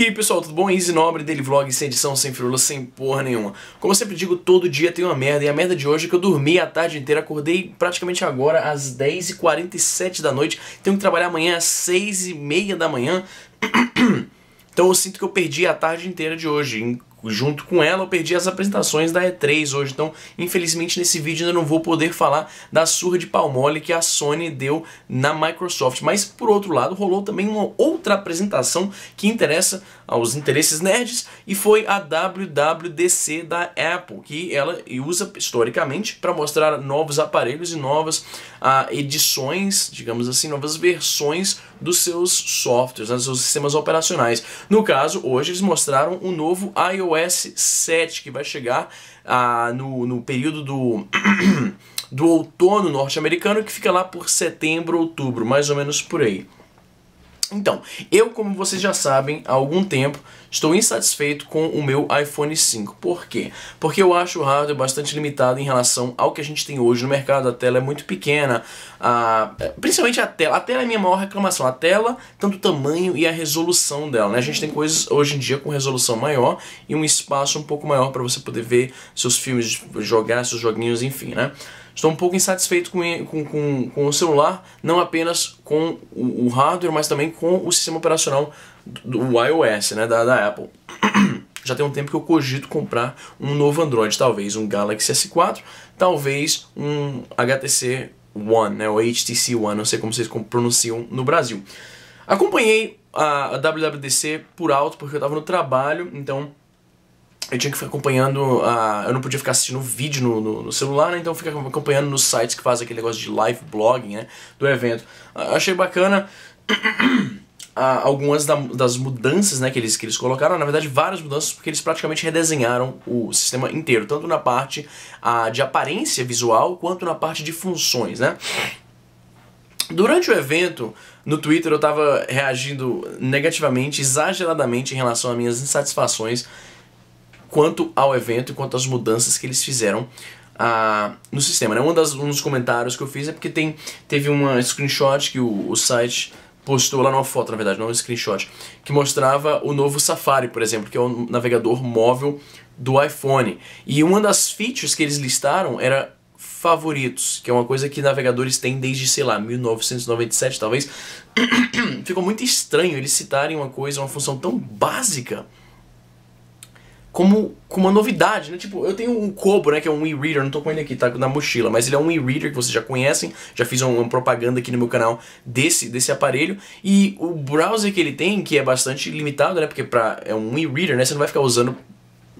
E aí pessoal, tudo bom? Easy Nobre, dele vlog sem edição, sem firula, sem porra nenhuma. Como eu sempre digo, todo dia tem uma merda, e a merda de hoje é que eu dormi a tarde inteira, acordei praticamente agora às 10h47 da noite, tenho que trabalhar amanhã às 6h30 da manhã. Então eu sinto que eu perdi a tarde inteira de hoje junto com ela, eu perdi as apresentações da E3 hoje, então infelizmente nesse vídeo eu não vou poder falar da surra de palmole que a Sony deu na Microsoft, mas por outro lado rolou também uma outra apresentação que interessa aos interesses nerds e foi a WWDC da Apple, que ela usa historicamente para mostrar novos aparelhos e novas uh, edições, digamos assim, novas versões dos seus softwares, né, dos seus sistemas operacionais. No caso, hoje eles mostraram o novo iOS 7, que vai chegar ah, no, no período do. do outono norte-americano que fica lá por setembro, outubro, mais ou menos por aí. Então, eu, como vocês já sabem, há algum tempo estou insatisfeito com o meu iPhone 5. Por quê? Porque eu acho o hardware bastante limitado em relação ao que a gente tem hoje no mercado. A tela é muito pequena, a... principalmente a tela. A tela é a minha maior reclamação. A tela, tanto o tamanho e a resolução dela. Né? A gente tem coisas hoje em dia com resolução maior e um espaço um pouco maior para você poder ver seus filmes, jogar seus joguinhos, enfim, né? Estou um pouco insatisfeito com, com, com, com o celular, não apenas com o, o, hardware, mas também com o sistema operacional do, do iOS, né, da, da Apple. Já tem um tempo que eu cogito comprar um novo Android, talvez um Galaxy S4, talvez um HTC One, né, o HTC One, não sei como vocês pronunciam no Brasil. Acompanhei a WWDC por alto porque eu estava no trabalho, então eu tinha que ficar acompanhando a. Ah, eu não podia ficar assistindo vídeo no, no, no celular, né? Então eu fiquei acompanhando nos sites que fazem aquele negócio de live blogging, né? Do evento. Uh, achei bacana. Uh, algumas da, das mudanças né, que, eles, que eles colocaram, na verdade várias mudanças, porque eles praticamente redesenharam o sistema inteiro, tanto na parte uh, de aparência visual quanto na parte de funções. Né? Durante o evento, no Twitter eu estava reagindo negativamente, exageradamente em relação às minhas insatisfações quanto ao evento e quanto às mudanças que eles fizeram uh, no sistema. Né? Um, das, um dos comentários que eu fiz é porque tem, teve um screenshot que o, o site postou lá numa foto, na verdade, não um screenshot, que mostrava o novo Safari, por exemplo, que é o navegador móvel do iPhone. E uma das features que eles listaram era favoritos, que é uma coisa que navegadores têm desde, sei lá, 1997 talvez. Ficou muito estranho eles citarem uma coisa, uma função tão básica como, com uma novidade, né? Tipo, eu tenho um Kobo, né? Que é um e-reader, não tô com ele aqui, tá na mochila, mas ele é um e-reader que vocês já conhecem, já fiz uma, propaganda aqui no meu canal desse, desse aparelho. E o browser que ele tem, que é bastante limitado, né? Porque pra, é um e-reader, né? Você não vai ficar usando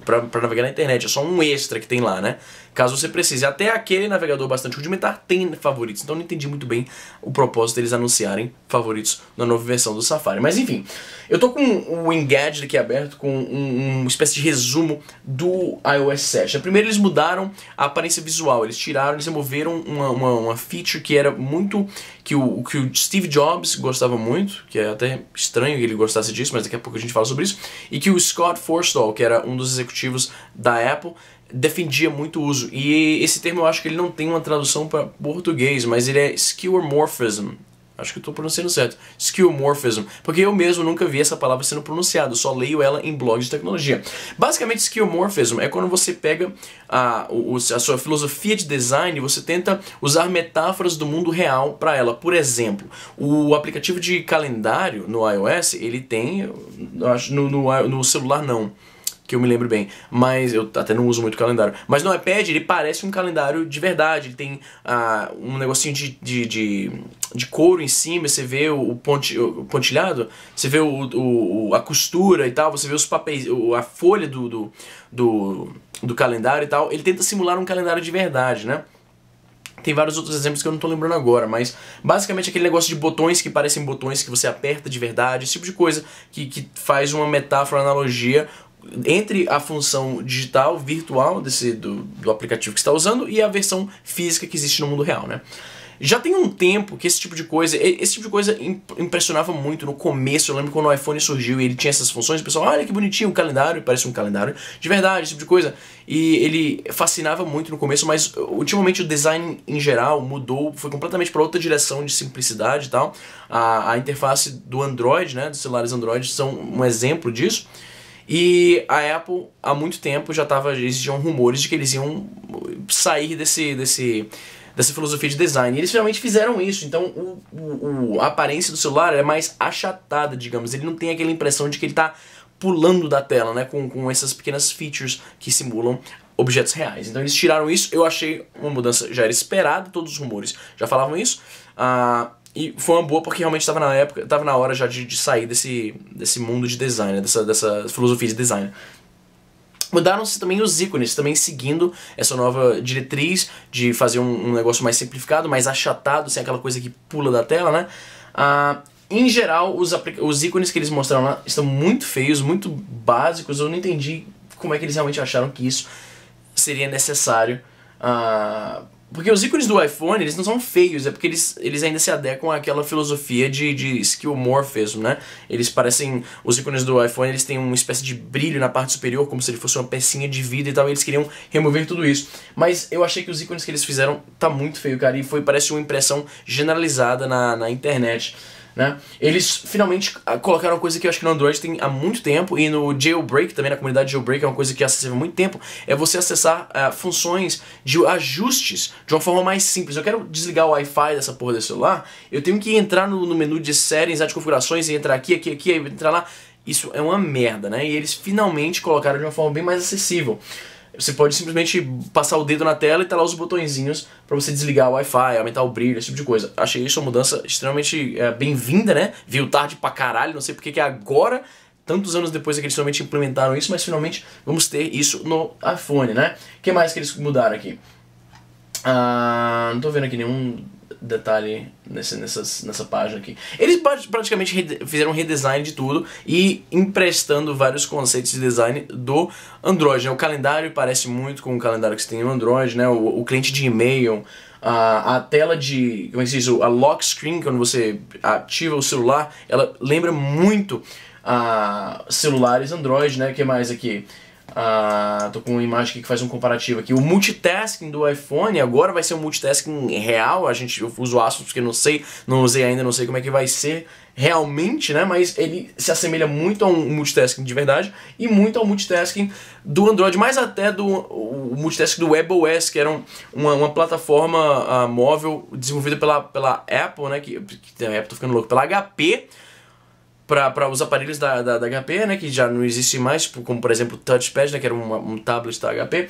para navegar na internet, é só um extra que tem lá, né? caso você precise. Até aquele navegador bastante rudimentar tem favoritos, então não entendi muito bem o propósito deles anunciarem favoritos na nova versão do Safari. Mas enfim, eu tô com o Engadget aqui aberto, com um, uma espécie de resumo do iOS 7. Primeiro eles mudaram a aparência visual, eles tiraram, eles removeram uma, uma, uma feature que era muito... que o, que o Steve Jobs gostava muito, que é até estranho que ele gostasse disso, mas daqui a pouco a gente fala sobre isso, e que o Scott Forstall, que era um dos executivos da Apple, defendia muito o uso. E esse termo eu acho que ele não tem uma tradução para português, mas ele é skeuomorphism. Acho que eu estou pronunciando certo. Skeuomorphism. Porque eu mesmo nunca vi essa palavra sendo pronunciada, só leio ela em blogs de tecnologia. Basicamente, skeuomorphism é quando você pega a, a sua filosofia de design e você tenta usar metáforas do mundo real para ela. Por exemplo, o aplicativo de calendário no iOS, ele tem. No, no, no celular não que eu me lembro bem. Mas eu até não uso muito calendário. Mas no iPad é ele parece um calendário de verdade. Ele tem ah, um negocinho de, de, de, de, couro em cima, você vê o, ponti, o pontilhado, você vê o, o, a costura e tal, você vê os papéis, a folha do, do, do, do calendário e tal. Ele tenta simular um calendário de verdade, né? Tem vários outros exemplos que eu não tô lembrando agora, mas basicamente aquele negócio de botões que parecem botões que você aperta de verdade, esse tipo de coisa que, que faz uma metáfora, uma analogia entre a função digital, virtual desse, do, do aplicativo que está usando e a versão física que existe no mundo real, né? Já tem um tempo que esse tipo de coisa, esse tipo de coisa impressionava muito no começo. Eu lembro quando o iPhone surgiu e ele tinha essas funções, o pessoal, olha que bonitinho o calendário, parece um calendário de verdade, esse tipo de coisa. E ele fascinava muito no começo, mas ultimamente o design em geral mudou, foi completamente para outra direção de simplicidade e tal. A, a interface do Android, né, dos celulares Android são um exemplo disso. E a Apple, há muito tempo, já tava, existiam rumores de que eles iam sair desse, desse, dessa filosofia de design. E eles finalmente fizeram isso, então o, o, a aparência do celular é mais achatada, digamos. Ele não tem aquela impressão de que ele está pulando da tela, né, com, com essas pequenas features que simulam objetos reais. Então eles tiraram isso, eu achei uma mudança, já era esperada, todos os rumores já falavam isso. Ah, e foi uma boa porque realmente estava na época, estava na hora já de, de, sair desse, desse mundo de design, né? dessa, dessa filosofia de design. Mudaram-se também os ícones, também seguindo essa nova diretriz de fazer um, um, negócio mais simplificado, mais achatado, sem aquela coisa que pula da tela, né? Ah, em geral, os, os ícones que eles mostraram lá estão muito feios, muito básicos. Eu não entendi como é que eles realmente acharam que isso seria necessário. Ah, porque os ícones do iPhone, eles não são feios, é porque eles, eles ainda se adequam àquela filosofia de, de skillmorphism, né? Eles parecem... Os ícones do iPhone, eles têm uma espécie de brilho na parte superior, como se ele fosse uma pecinha de vida e tal, e eles queriam remover tudo isso. Mas eu achei que os ícones que eles fizeram tá muito feio, cara, e foi, parece uma impressão generalizada na, na internet. Né? Eles finalmente ah, colocaram uma coisa que eu acho que no Android tem há muito tempo e no Jailbreak também, na comunidade Jailbreak, é uma coisa que é acessível há muito tempo, é você acessar uh, funções de ajustes de uma forma mais simples. Eu quero desligar o Wi-Fi dessa porra desse celular, eu tenho que entrar no, no menu de settings, de configurações, e entrar aqui, aqui, aqui, entrar lá. Isso é uma merda, né? E eles finalmente colocaram de uma forma bem mais acessível. Você pode simplesmente passar o dedo na tela e tá lá os botõezinhos para você desligar o Wi-Fi, aumentar o brilho, esse tipo de coisa. Achei isso uma mudança extremamente é, bem-vinda, né? Viu tarde pra caralho, não sei porque que é agora tantos anos depois é que eles finalmente implementaram isso, mas finalmente vamos ter isso no iPhone, né? O que mais que eles mudaram aqui? Ah, não tô vendo aqui nenhum detalhe nesse, nessas, nessa página aqui. Eles praticamente fizeram um redesign de tudo e emprestando vários conceitos de design do Android. Né? O calendário parece muito com o calendário que você tem no Android, né? o, o cliente de e-mail. A, a, tela de. Como é que se diz? A lock screen, quando você ativa o celular, ela lembra muito a ah, celulares Android, né? O que mais aqui? Ah, tô com uma imagem aqui que faz um comparativo aqui. O multitasking do iPhone agora vai ser um multitasking real. A gente eu uso Asus porque não sei, não usei ainda, não sei como é que vai ser realmente, né? Mas ele se assemelha muito a um multitasking de verdade e muito ao multitasking do Android, mais até do o multitasking do WebOS, que era um, uma, uma, plataforma uh, móvel desenvolvida pela, pela Apple, né? Que, que a Apple tô ficando louco, pela HP para os aparelhos da, da, da, HP, né, que já não existe mais, tipo, como por exemplo o touchpad, né, que era um um tablet da HP.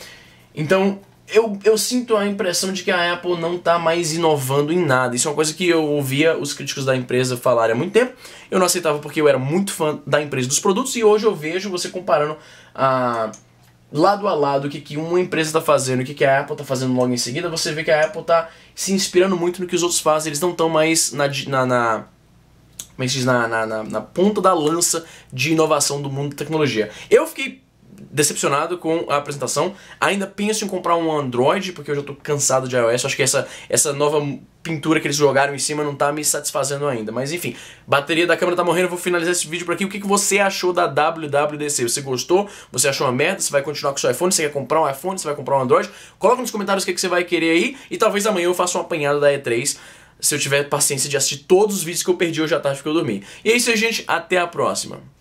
Então, eu, eu sinto a impressão de que a Apple não está mais inovando em nada. Isso é uma coisa que eu ouvia os críticos da empresa falarem há muito tempo. Eu não aceitava porque eu era muito fã da empresa dos produtos e hoje eu vejo você comparando a ah, lado a lado o que, que uma empresa está fazendo, o que, que a Apple está fazendo logo em seguida, você vê que a Apple está se inspirando muito no que os outros fazem, eles não estão mais na, na, na como é que se diz, na, na, na, na ponta da lança de inovação do mundo da tecnologia. Eu fiquei decepcionado com a apresentação. Ainda penso em comprar um Android, porque eu já estou cansado de iOS. Acho que essa, essa nova pintura que eles jogaram em cima não está me satisfazendo ainda. Mas enfim, bateria da câmera tá morrendo, vou finalizar esse vídeo por aqui. O que, que você achou da WWDC? Você gostou? Você achou uma merda? Você vai continuar com o seu iPhone? Você quer comprar um iPhone? Você vai comprar um Android? Coloca nos comentários o que, que você vai querer aí. E talvez amanhã eu faça um apanhado da E3 se eu tiver paciência de assistir todos os vídeos que eu perdi hoje à tarde porque eu dormi. E é isso aí, gente. Até a próxima.